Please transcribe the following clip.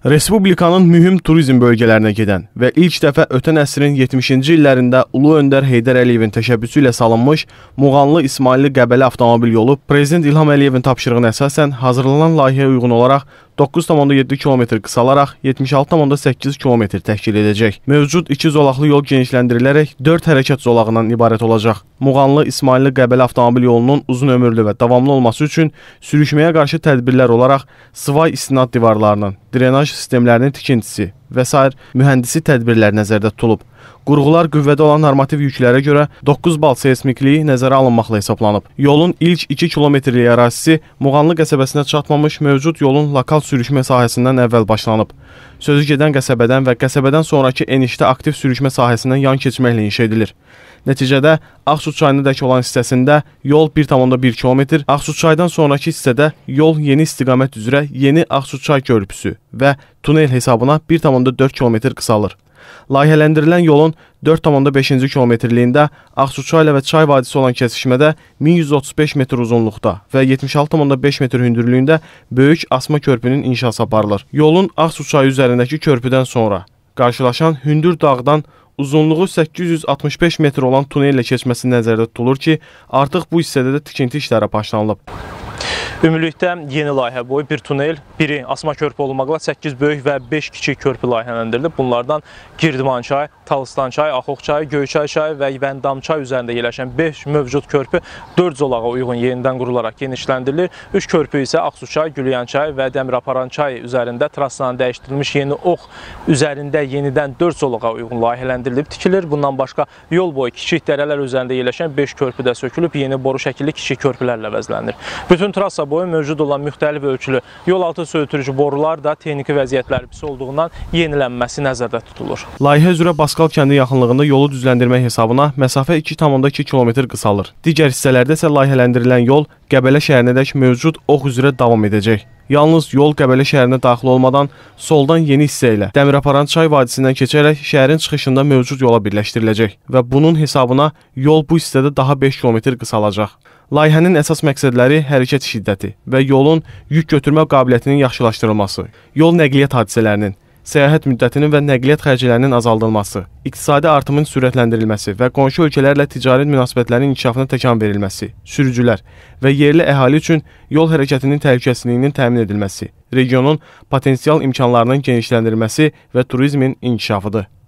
Respublikanın mühüm turizm bölgələrinə gedən və ilk dəfə ötən əsrin 70-ci illərində Ulu Öndər Heydər Əliyevin təşəbbüsü ilə salınmış Muğanlı İsmailli Qəbələ avtomobil yolu Prezident İlham Əliyevin tapşırığına əsasən hazırlanan layihəyə uyğun olaraq 9,7 km qısalaraq 76,8 km təşkil edəcək. Mövcud iki zolaqlı yol genişləndirilərək 4 hərəkət zolağından ibarət olacaq. Muğanlı-İsmailli-Qəbəli avtomobil yolunun uzun ömürlü və davamlı olması üçün sürüşməyə qarşı tədbirlər olaraq Sivay istinad divarlarının, drenaj sistemlərinin tikintisi, və s. mühəndisi tədbirlər nəzərdə tutulub. Qurğular qüvvədə olan normativ yüklərə görə 9 bal seysmikliyi nəzərə alınmaqla hesablanıb. Yolun ilk 2 kilometrlik ərazisi Muğanlı qəsəbəsinə çatmamış mövcud yolun lokal sürüşmə sahəsindən əvvəl başlanıb. Sözü gedən qəsəbədən və qəsəbədən sonrakı enişdə aktiv sürüşmə sahəsindən yan keçməklə inşa edilir. Nəticədə Ağsu çayınadək olan hissəsində yol 1,1 km, Ağsu çaydan sonrakı hissədə yol yeni istiqamət üzrə yeni Ağsu çay körpüsü və tunel hesabına 1,4 km qısalır. Layihələndirilən yolun 4,5-ci kilometrliyində Ağsuçayla və Çay vadisi olan kəsişmədə 1135 metr uzunluqda və 76,5 metr hündürlüyündə böyük asma körpünün inşası aparılır. Yolun Ağsuçay üzərindəki körpüdən sonra qarşılaşan hündür dağdan uzunluğu 865 metr olan tunellə keçməsi nəzərdə tutulur ki, artıq bu hissədə də tikinti işləri başlanılıb. Ümumilikdə yeni layihə boyu bir tunel, biri asma körpü olmaqla 8 böyük və 5 kiçik körpü layihələndirilib. Bunlardan Girdimançay, Talstançay, Axoqçay, Göyçayçay və Vəndamçay üzərində yerləşən 5 mövcud körpü 4 zolağa uyğun yenidən qurularaq genişləndirilir. 3 körpü isə Aqsuçay, Gülyançay və Dəmiraparançay üzərində trassanın dəyişdirilmiş yeni ox üzərində yenidən 4 zolağa uyğun layihələndirilib tikilir. Bundan başqa yol boyu kiçik dərələr üzərində yerləşən 5 körpü də sökülüb, yeni boru şəkilli kiçik körpülərlə əvəzlənir. Bütün trassa boyu mövcud olan müxtəlif ölçülü yolaltı söyütürücü borular da texniki vəziyyətləri pis olduğundan yenilənməsi nəzərdə tutulur. Layihə üzrə Baskal kəndi yaxınlığında yolu düzləndirmək hesabına məsafə 2,2 km qısalır. Digər hissələrdə isə layihələndirilən yol Qəbələ şəhərinədək mövcud ox üzrə davam edəcək. Yalnız yol Qəbələ şəhərinə daxil olmadan soldan yeni hissə ilə Dəmiraparan çay vadisindən keçərək şəhərin çıxışında mövcud yola birləşdiriləcək və bunun hesabına yol bu hissədə daha 5 km qısalacaq. Layihənin əsas məqsədləri hərəkət şiddəti və yolun yük götürmə qabiliyyətinin yaxşılaşdırılması, yol nəqliyyat hadisələrinin, səyahət müddətinin və nəqliyyat xərclərinin azaldılması, iqtisadi artımın sürətləndirilməsi və qonşu ölkələrlə ticari münasibətlərin inkişafına təkan verilməsi, sürücülər və yerli əhali üçün yol hərəkətinin təhlükəsizliyinin təmin edilməsi, regionun potensial imkanlarının genişləndirilməsi və turizmin inkişafıdır.